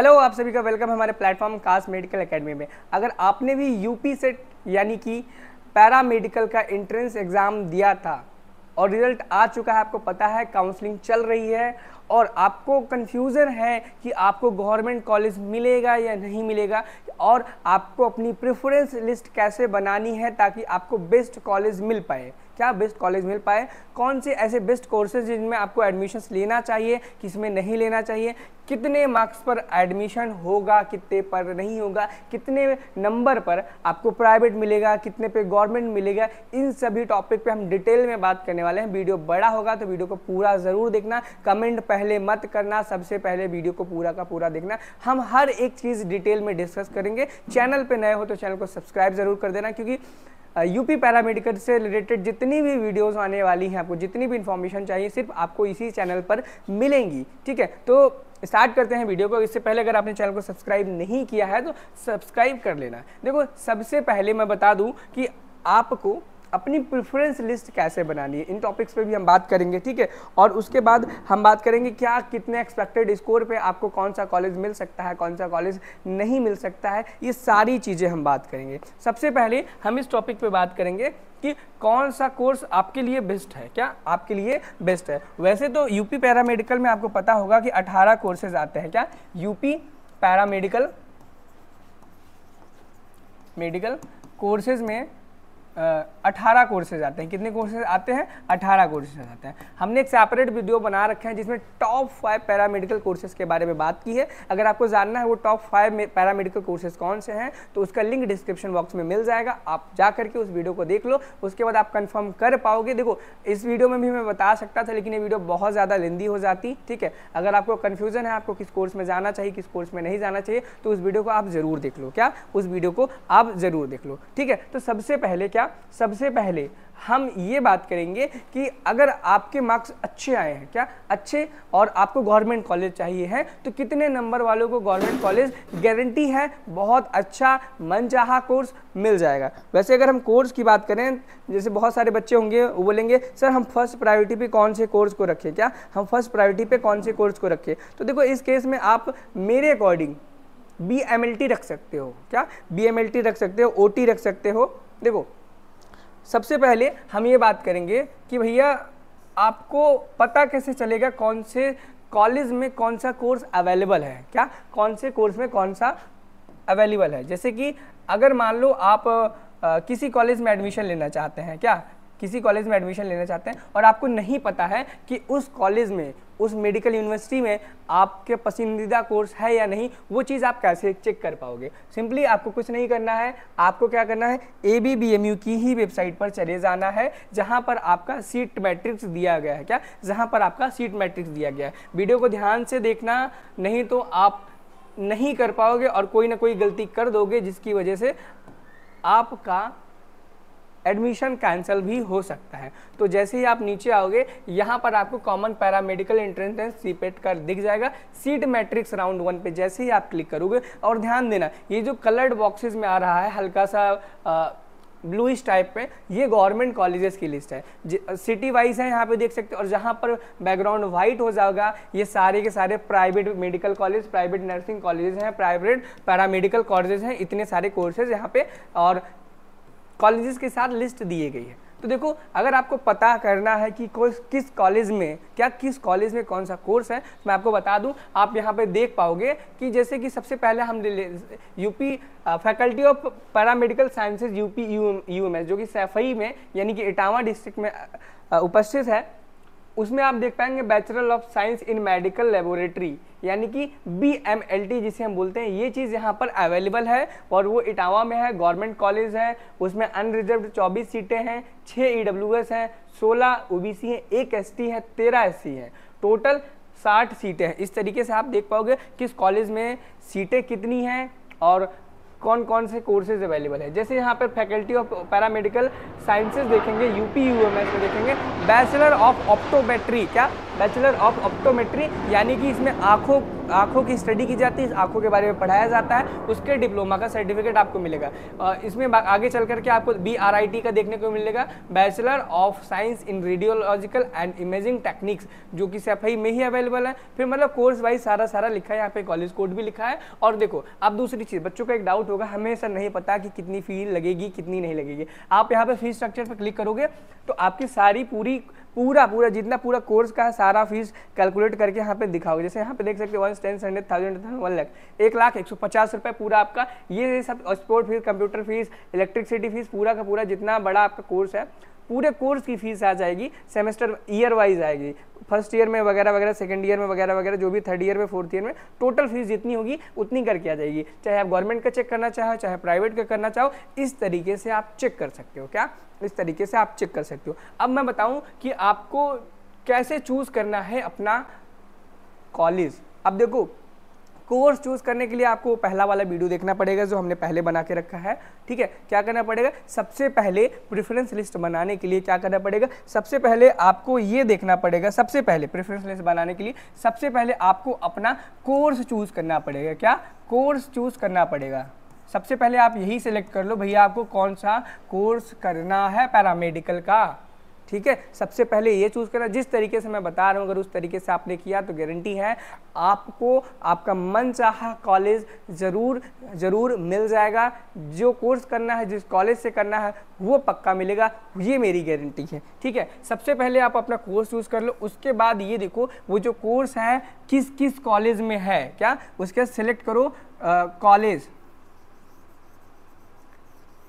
hello आप सभी का वेलकम हमारे प्लेटफॉर्म कास मेडिकल एकेडमी में अगर आपने भी यूपी सेट यानी कि पैरा मेडिकल का एंट्रेंस एग्ज़ाम दिया था और रिजल्ट आ चुका है आपको पता है काउंसलिंग चल रही है और आपको कन्फ्यूज़न है कि आपको गवर्नमेंट कॉलेज मिलेगा या नहीं मिलेगा और आपको अपनी प्रेफरेंस लिस्ट कैसे बनानी है ताकि आपको बेस्ट कॉलेज मिल पाए क्या बेस्ट कॉलेज मिल पाए कौन से ऐसे बेस्ट कोर्सेज जिनमें आपको एडमिशन्स लेना चाहिए किसमें में नहीं लेना चाहिए कितने मार्क्स पर एडमिशन होगा कितने पर नहीं होगा कितने नंबर पर आपको प्राइवेट मिलेगा कितने पे गवर्नमेंट मिलेगा इन सभी टॉपिक पे हम डिटेल में बात करने वाले हैं वीडियो बड़ा होगा तो वीडियो को पूरा ज़रूर देखना कमेंट पहले मत करना सबसे पहले वीडियो को पूरा का पूरा देखना हम हर एक चीज़ डिटेल में डिस्कस करेंगे चैनल पर नए हो तो चैनल को सब्सक्राइब ज़रूर कर देना क्योंकि यूपी पैरामेडिकल से रिलेटेड जितनी भी वीडियोस आने वाली हैं आपको जितनी भी इन्फॉर्मेशन चाहिए सिर्फ आपको इसी चैनल पर मिलेंगी ठीक है तो स्टार्ट करते हैं वीडियो को इससे पहले अगर आपने चैनल को सब्सक्राइब नहीं किया है तो सब्सक्राइब कर लेना देखो सबसे पहले मैं बता दूं कि आपको अपनी प्रिफरेंस लिस्ट कैसे बनानी है इन टॉपिक्स पे भी हम बात करेंगे ठीक है और उसके बाद हम बात करेंगे क्या कितने एक्सपेक्टेड स्कोर पे आपको कौन सा कॉलेज मिल सकता है कौन सा कॉलेज नहीं मिल सकता है ये सारी चीज़ें हम बात करेंगे सबसे पहले हम इस टॉपिक पर बात करेंगे कि कौन सा कोर्स आपके लिए बेस्ट है क्या आपके लिए बेस्ट है वैसे तो यूपी पैरामेडिकल में आपको पता होगा कि अठारह कोर्सेज आते हैं क्या यूपी पैरामेडिकल मेडिकल कोर्सेज में अठारह कोर्सेज आते हैं कितने कोर्सेज आते हैं अठारह कोर्सेज आते हैं हमने एक सेपरेट वीडियो बना रखे हैं जिसमें टॉप फाइव पैरामेडिकल कोर्सेज के बारे में बात की है अगर आपको जानना है वो टॉप फाइव पैरामेडिकल कोर्सेज कौन से हैं तो उसका लिंक डिस्क्रिप्शन बॉक्स में मिल जाएगा आप जा करके उस वीडियो को देख लो उसके बाद आप कन्फर्म कर पाओगे देखो इस वीडियो में भी मैं बता सकता था लेकिन ये वीडियो बहुत ज़्यादा लेंदी हो जाती ठीक है अगर आपको कन्फ्यूजन है आपको किस कोर्स में जाना चाहिए किस कोर्स में नहीं जाना चाहिए तो उस वीडियो को आप ज़रूर देख लो क्या उस वीडियो को आप ज़रूर देख लो ठीक है तो सबसे पहले क्या क्या सबसे पहले हम ये बात करेंगे कि अगर आपके मार्क्स अच्छे आए हैं क्या अच्छे और आपको गवर्नमेंट कॉलेज चाहिए है तो कितने नंबर वालों को गवर्नमेंट कॉलेज गारंटी है बहुत अच्छा मनचाहा कोर्स मिल जाएगा वैसे अगर हम कोर्स की बात करें जैसे बहुत सारे बच्चे होंगे वो बोलेंगे सर हम फर्स्ट प्रायोरिटी पे कौन से कोर्स को रखें क्या हम फर्स्ट प्रायोरिटी पर कौन से कोर्स को रखें तो देखो इस केस में आप मेरे अकॉर्डिंग बी रख सकते हो क्या बी रख सकते हो ओ रख सकते हो देखो सबसे पहले हम ये बात करेंगे कि भैया आपको पता कैसे चलेगा कौन से कॉलेज में कौन सा कोर्स अवेलेबल है क्या कौन से कोर्स में कौन सा अवेलेबल है जैसे कि अगर मान लो आप आ, किसी कॉलेज में एडमिशन लेना चाहते हैं क्या किसी कॉलेज में एडमिशन लेना चाहते हैं और आपको नहीं पता है कि उस कॉलेज में उस मेडिकल यूनिवर्सिटी में आपके पसंदीदा कोर्स है या नहीं वो चीज़ आप कैसे चेक कर पाओगे सिंपली आपको कुछ नहीं करना है आपको क्या करना है A B B M U की ही वेबसाइट पर चले जाना है जहाँ पर आपका सीट मैट्रिक्स दिया गया है क्या जहाँ पर आपका सीट मैट्रिक्स दिया गया है वीडियो को ध्यान से देखना नहीं तो आप नहीं कर पाओगे और कोई ना कोई गलती कर दोगे जिसकी वजह से आपका एडमिशन कैंसिल भी हो सकता है तो जैसे ही आप नीचे आओगे यहाँ पर आपको common paramedical entrance test CPET कर दिख जाएगा सीट मैट्रिक्स राउंड वन पे जैसे ही आप क्लिक करोगे और ध्यान देना ये जो कलर्ड बॉक्सेस में आ रहा है हल्का सा आ, ब्लूइश टाइप में ये गवर्नमेंट कॉलेजेस की लिस्ट है सिटी वाइज है यहाँ पे देख सकते हो और जहाँ पर बैकग्राउंड वाइट हो जाएगा ये सारे के सारे private medical college private nursing colleges हैं प्राइवेट पैरामेडिकल कॉलेजेस हैं इतने सारे कोर्सेज यहाँ पे और कॉलेजेस के साथ लिस्ट दिए गई है तो देखो अगर आपको पता करना है कि कोई किस कॉलेज में क्या किस कॉलेज में कौन सा कोर्स है तो मैं आपको बता दूं आप यहाँ पे देख पाओगे कि जैसे कि सबसे पहले हम UP faculty of paramedical sciences UP U M जो कि सैफई में यानी कि इटावा डिस्ट्रिक्ट में उपस्थित है उसमें आप देख पाएंगे bachelor of science in medical laboratory यानी कि बी एम एल टी जिसे हम बोलते हैं ये चीज़ यहाँ पर अवेलेबल है और वो इटावा में है गवर्नमेंट कॉलेज है उसमें अनरिजर्व चौबीस सीटें हैं छः ई डब्ल्यू एस हैं सोलह ओ बी सी हैं एक एस टी है तेरह एस सी हैं टोटल साठ सीटें हैं इस तरीके से आप देख पाओगे कि इस कॉलेज में सीटें कितनी हैं और कौन कौन से कोर्सेज अवेलेबल है जैसे यहाँ पर फैकल्टी ऑफ पैरामेडिकल साइंसेज देखेंगे यूपी यूएमएस में देखेंगे बैचलर ऑफ ऑप्टोमेट्री क्या बैचलर ऑफ ऑप्टोमेट्री यानी कि इसमें आँखों आँखों की स्टडी की जाती है आँखों के बारे में पढ़ाया जाता है उसके डिप्लोमा का सर्टिफिकेट आपको मिलेगा इसमें आगे चल करके आपको बी का देखने को मिलेगा bachelor of science in radiological and imaging techniques जो कि सफाई में ही अवेलेबल है फिर मतलब कोर्स वाइज सारा सारा लिखा है यहाँ पे कॉलेज कोड भी लिखा है और देखो अब दूसरी चीज़ बच्चों का एक डाउट होगा हमेशा नहीं पता कि कितनी फी लगेगी कितनी नहीं लगेगी आप यहाँ पे फीस स्ट्रक्चर पर क्लिक करोगे तो आपकी सारी पूरी पूरा पूरा जितना पूरा कोर्स का है सारा फीस कैलकुलेट करके यहाँ पे दिखाओगे जैसे यहाँ पे देख सकते one ten hundred thousand one lakh एक लाख एक सौ पचास रुपये पूरा आपका ये सब sport fees computer fees electricity fees पूरा का पूरा जितना बड़ा आपका कोर्स है पूरे कोर्स की फीस आ जाएगी सेमेस्टर ईयर वाइज आएगी फर्स्ट ईयर में वगैरह वगैरह सेकंड ईयर में वगैरह वगैरह जो भी थर्ड ईयर में फोर्थ ईयर में टोटल फीस जितनी होगी उतनी करके आ जाएगी चाहे आप गवर्नमेंट का चेक करना चाहो चाहे प्राइवेट का करना चाहो इस तरीके से आप चेक कर सकते हो क्या इस तरीके से आप चेक कर सकते हो अब मैं बताऊँ कि आपको कैसे चूज़ करना है अपना कॉलेज अब देखो कोर्स चूज़ करने के लिए आपको पहला वाला वीडियो देखना पड़ेगा जो हमने पहले बना के रखा है ठीक है क्या करना पड़ेगा सबसे पहले प्रेफरेंस लिस्ट बनाने के लिए क्या करना पड़ेगा सबसे पहले आपको ये देखना पड़ेगा सबसे पहले प्रेफरेंस लिस्ट बनाने के लिए सबसे पहले आपको अपना कोर्स चूज़ करना पड़ेगा क्या कोर्स चूज़ करना पड़ेगा सबसे पहले आप यही सिलेक्ट कर लो भैया आपको कौन सा कोर्स करना है पैरामेडिकल का ठीक है सबसे पहले ये चूज़ करना जिस तरीके से मैं बता रहा हूँ अगर उस तरीके से आपने किया तो गारंटी है आपको आपका मन चाह कॉलेज ज़रूर ज़रूर मिल जाएगा जो कोर्स करना है जिस कॉलेज से करना है वो पक्का मिलेगा ये मेरी गारंटी है ठीक है सबसे पहले आप अपना कोर्स चूज़ कर लो उसके बाद ये देखो वो जो कोर्स है किस किस कॉलेज में है क्या उसके सेलेक्ट करो कॉलेज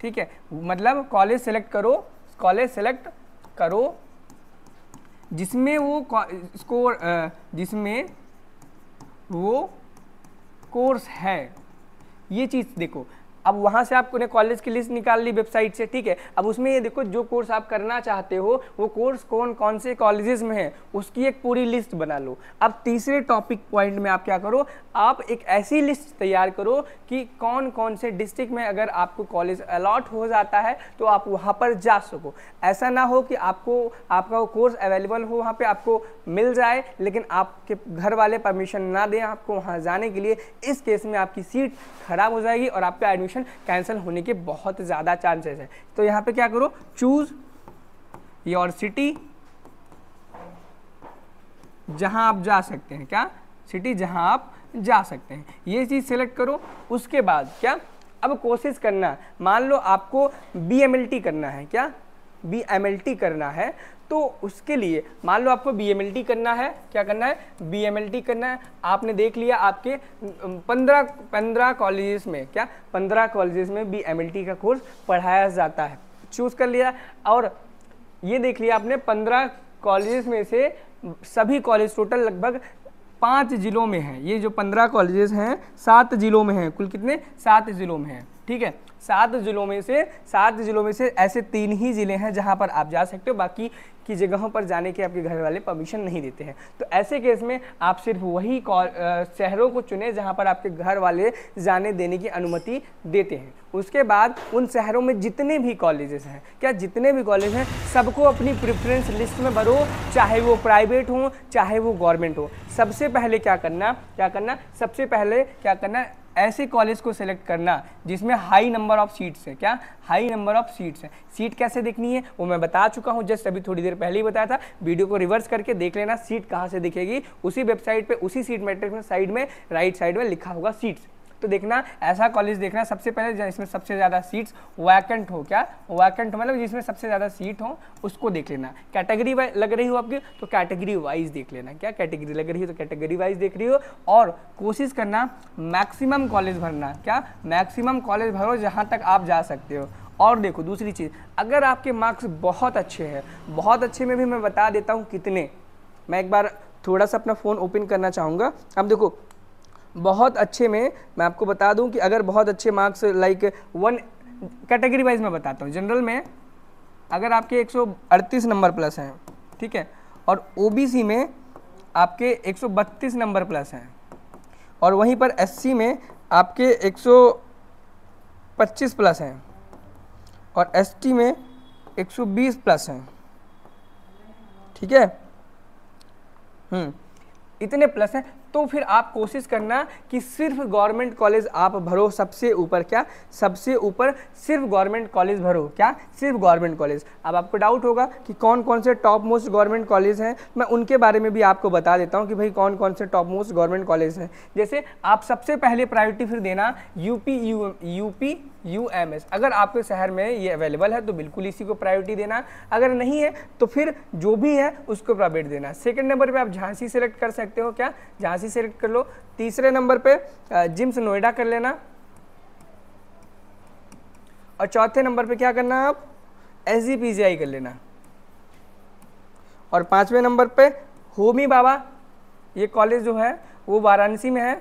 ठीक है मतलब कॉलेज सेलेक्ट करो कॉलेज सेलेक्ट करो जिसमें वो स्कोर जिसमें वो कोर्स है ये चीज़ देखो अब वहाँ से आपको कॉलेज की लिस्ट निकाल ली वेबसाइट से ठीक है अब उसमें ये देखो जो कोर्स आप करना चाहते हो वो कोर्स कौन कौन से कॉलेजेस में है उसकी एक पूरी लिस्ट बना लो अब तीसरे टॉपिक पॉइंट में आप क्या करो आप एक ऐसी लिस्ट तैयार करो कि कौन कौन से डिस्ट्रिक्ट में अगर आपको कॉलेज अलॉट हो जाता है तो आप वहाँ पर जा सको ऐसा ना हो कि आपको आपका कोर्स अवेलेबल हो वहाँ पर आपको मिल जाए लेकिन आपके घर वाले परमिशन ना दें आपको वहाँ जाने के लिए इस केस में आपकी सीट खराब हो जाएगी और आपका एडमिशन रिजर्वेशन कैंसिल होने के बहुत ज़्यादा चांसेस हैं तो यहाँ पे क्या करो चूज़ योर सिटी जहाँ आप जा सकते हैं क्या सिटी जहाँ आप जा सकते हैं ये चीज़ सेलेक्ट करो उसके बाद क्या अब कोशिश करना मान लो आपको बी करना है क्या बी करना है तो उसके लिए मान लो आपको बी करना है क्या करना है बी करना है आपने देख लिया आपके पंद्रह पंद्रह कॉलेजेस में क्या पंद्रह कॉलेजेस में बी का कोर्स पढ़ाया जाता है चूज़ कर लिया और ये देख लिया आपने पंद्रह कॉलेजेस में से सभी कॉलेज टोटल लगभग पाँच जिलों में हैं ये जो पंद्रह कॉलेजेस हैं सात जिलों में हैं कुल कितने सात जिलों में हैं ठीक है सात जिलों में से सात जिलों में से ऐसे तीन ही ज़िले हैं जहाँ पर आप जा सकते हो बाकी की जगहों पर जाने के आपके घर वाले परमिशन नहीं देते हैं तो ऐसे केस में आप सिर्फ वही शहरों को चुने जहाँ पर आपके घर वाले जाने देने की अनुमति देते हैं उसके बाद उन शहरों में जितने भी कॉलेजेस हैं क्या जितने भी कॉलेज हैं सबको अपनी प्रिफ्रेंस लिस्ट में भरो चाहे वो प्राइवेट हो चाहे वो गवर्नमेंट हो सबसे पहले क्या करना क्या करना सबसे पहले क्या करना ऐसे कॉलेज को सिलेक्ट करना जिसमें हाई नंबर ऑफ सीट्स है क्या हाई नंबर ऑफ सीट्स है सीट कैसे देखनी है वो मैं बता चुका हूँ जस्ट अभी थोड़ी देर पहले ही बताया था वीडियो को रिवर्स करके देख लेना सीट कहाँ से दिखेगी उसी वेबसाइट पर उसी सीट मेट्रिक में साइड में राइट साइड में लिखा होगा सीट्स तो देखना ऐसा कॉलेज देखना सबसे पहले जिसमें सबसे ज़्यादा सीट्स वैकेंट हो क्या वैकेंट मतलब जिसमें सबसे ज़्यादा सीट हो उसको देख लेना कैटेगरी लग रही हो आपकी तो कैटेगरी वाइज देख लेना क्या कैटेगरी लग रही हो तो कैटेगरी वाइज देख रही हो और कोशिश करना मैक्सिमम कॉलेज भरना क्या मैक्सिमम कॉलेज भरो जहाँ तक आप जा सकते हो और देखो दूसरी चीज़ अगर आपके मार्क्स बहुत अच्छे हैं बहुत अच्छे में भी मैं बता देता हूँ कितने मैं एक बार थोड़ा सा अपना फ़ोन ओपन करना चाहूँगा अब देखो बहुत अच्छे में मैं आपको बता दूं कि अगर बहुत अच्छे marks like one category wise मैं बताता हूँ जनरल में अगर आपके 138 नंबर प्लस हैं ठीक है और ओबीसी में आपके 132 नंबर प्लस हैं और वहीं पर एससी में आपके 125 प्लस हैं और एसटी में 120 प्लस हैं ठीक है हम्म, इतने प्लस हैं तो फिर आप कोशिश करना कि सिर्फ गवर्नमेंट कॉलेज आप भरो सबसे ऊपर क्या सबसे ऊपर सिर्फ गवर्नमेंट कॉलेज भरो क्या सिर्फ गवर्नमेंट कॉलेज अब आपको डाउट होगा कि कौन कौन से टॉप मोस्ट गवर्नमेंट कॉलेज हैं मैं उनके बारे में भी आपको बता देता हूँ कि भाई कौन कौन से टॉप मोस्ट गवर्नमेंट कॉलेज हैं जैसे आप सबसे पहले प्रायोरिटी फिर देना UP U UP U M S अगर आपके शहर में ये अवेलेबल है तो बिल्कुल इसी को प्रायोरिटी देना अगर नहीं है तो फिर जो भी है उसको प्रायोरिटी देना सेकेंड नंबर पर आप झांसी सेलेक्ट कर सकते हो क्या झांसी सेलेक्ट कर लो तीसरे नंबर पर जिम्स नोएडा कर लेना और चौथे नंबर पे क्या करना आप एस जी पी जी आई कर लेना और पाँचवें नंबर पे होमी बाबा ये कॉलेज जो है वो वाराणसी में है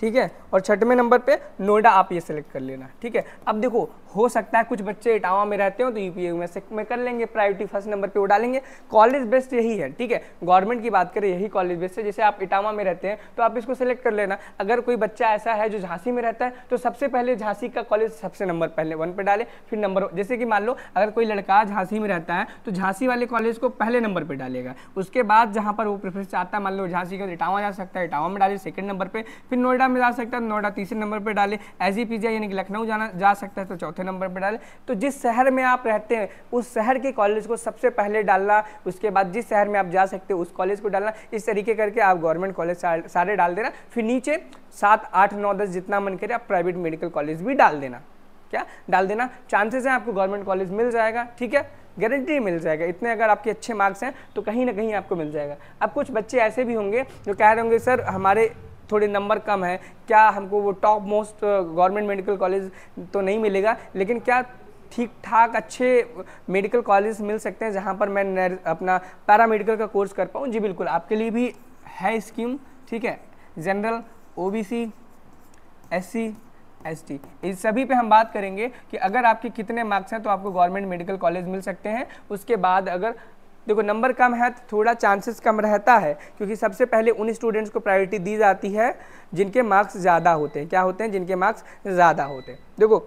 ठीक है और छठवें नंबर पे नोएडा आप ये सिलेक्ट कर लेना ठीक है अब देखो हो सकता है कुछ बच्चे इटावा में रहते हो तो यूपीए में से में कर लेंगे प्रायोरिटी फर्स्ट नंबर पे वो डालेंगे कॉलेज बेस्ट यही है ठीक है गवर्नमेंट की बात करें यही कॉलेज बेस्ट है जैसे आप इटावा में रहते हैं तो आप इसको सिलेक्ट कर लेना अगर कोई बच्चा ऐसा है जो झांसी में रहता है तो सबसे पहले झांसी का कॉलेज सबसे नंबर पहले वन पर डाले फिर नंबर जैसे कि मान लो अगर कोई लड़का झांसी में रहता है तो झांसी वाले कॉलेज को पहले नंबर पर डालेगा उसके बाद जहाँ पर वो प्रेफरेंस चाहता है मान लो झांसी का इटावा जा सकता है इटावा में डाले सेकेंड नंबर पर फिर नोएडा पहला में जा सकता है नोएडा तीसरे नंबर पर डाले एज ई यानी कि लखनऊ जाना जा सकता है तो चौथे नंबर पर डाले तो जिस शहर में आप रहते हैं उस शहर के कॉलेज को सबसे पहले डालना उसके बाद जिस शहर में आप जा सकते हो उस कॉलेज को डालना इस तरीके करके आप गवर्नमेंट कॉलेज सारे डाल देना फिर नीचे सात आठ नौ दस जितना मन करे आप प्राइवेट मेडिकल कॉलेज भी डाल देना क्या डाल देना चांसेस हैं आपको गवर्नमेंट कॉलेज मिल जाएगा ठीक है गारंटी मिल जाएगा इतने अगर आपके अच्छे मार्क्स हैं तो कहीं ना कहीं आपको मिल जाएगा अब कुछ बच्चे ऐसे भी होंगे जो कह रहे होंगे सर हमारे थोड़े नंबर कम है क्या हमको वो top most government medical college तो नहीं मिलेगा लेकिन क्या ठीक ठाक अच्छे मेडिकल कॉलेज मिल सकते हैं जहाँ पर मैं अपना पैरा मेडिकल का कोर्स कर पाऊँ जी बिल्कुल आपके लिए भी है स्कीम ठीक है जनरल ओबीसी एससी एसटी इस सभी पे हम बात करेंगे कि अगर आपके कितने मार्क्स हैं तो आपको गवर्नमेंट मेडिकल कॉलेज मिल सकते हैं उसके बाद अगर देखो नंबर कम है तो थोड़ा चांसेस कम रहता है क्योंकि सबसे पहले उन स्टूडेंट्स को प्रायोरिटी दी जाती है जिनके मार्क्स ज़्यादा होते हैं क्या होते हैं जिनके मार्क्स ज़्यादा होते हैं देखो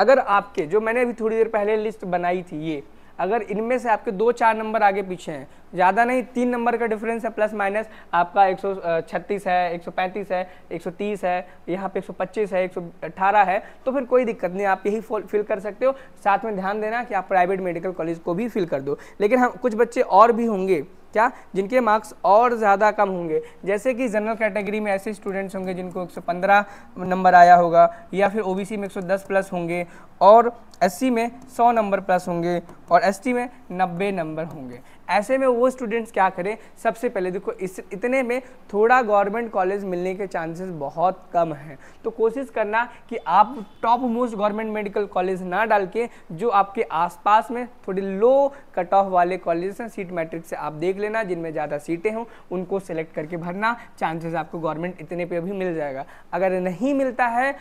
अगर आपके जो मैंने अभी थोड़ी देर पहले लिस्ट बनाई थी ये अगर इनमें से आपके दो चार नंबर आगे पीछे हैं ज़्यादा नहीं तीन नंबर का डिफरेंस है प्लस माइनस आपका 136 है 135 है 130 है यहाँ पे 125 है 118 है तो फिर कोई दिक्कत नहीं आप यही फिल कर सकते हो साथ में ध्यान देना कि आप प्राइवेट मेडिकल कॉलेज को भी फिल कर दो लेकिन हम हाँ, कुछ बच्चे और भी होंगे क्या जिनके मार्क्स और ज़्यादा कम होंगे जैसे कि जनरल कैटेगरी में ऐसे स्टूडेंट्स होंगे जिनको 115 नंबर आया होगा या फिर ओबीसी में 110 प्लस होंगे और एस में 100 नंबर प्लस होंगे और एस में 90 नंबर होंगे ऐसे में वो स्टूडेंट्स क्या करें सबसे पहले देखो इस इतने में थोड़ा गवर्नमेंट कॉलेज मिलने के चांसेस बहुत कम हैं तो कोशिश करना कि आप top most government medical college ना डाल के जो आपके आसपास में थोड़े लो कट ऑफ वाले कॉलेज हैं सीट मैट्रिक से आप देख लेना जिनमें ज़्यादा सीटें हों उनको सेलेक्ट करके भरना चांसेस आपको गवर्नमेंट इतने पर भी मिल जाएगा अगर नहीं मिलता है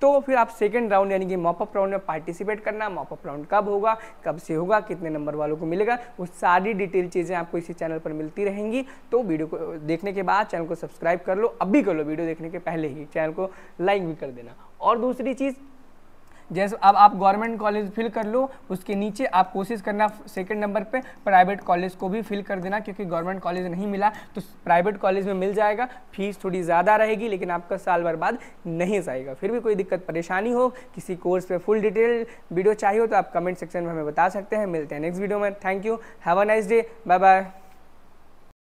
तो फिर आप सेकेंड राउंड यानी कि मॉपअप राउंड में पार्टिसिपेट करना मॉपअप राउंड कब होगा कब से होगा कितने नंबर वालों को मिलेगा वो सारी डिटेल चीज़ें आपको इसी चैनल पर मिलती रहेंगी तो वीडियो को देखने के बाद चैनल को सब्सक्राइब कर लो अभी कर लो वीडियो देखने के पहले ही चैनल को लाइक भी कर देना और दूसरी चीज़ जैसे अब आप गवर्नमेंट कॉलेज फिल कर लो उसके नीचे आप कोशिश करना सेकेंड नंबर पर प्राइवेट कॉलेज को भी फिल कर देना क्योंकि गवर्नमेंट कॉलेज नहीं मिला तो प्राइवेट कॉलेज में मिल जाएगा फीस थोड़ी ज़्यादा रहेगी लेकिन आपका साल भर बाद नहीं जाएगा फिर भी कोई दिक्कत परेशानी हो किसी कोर्स पर फुल डिटेल वीडियो चाहिए हो तो आप कमेंट सेक्शन में हमें बता सकते हैं मिलते हैं नेक्स्ट वीडियो में thank you have a nice day bye bye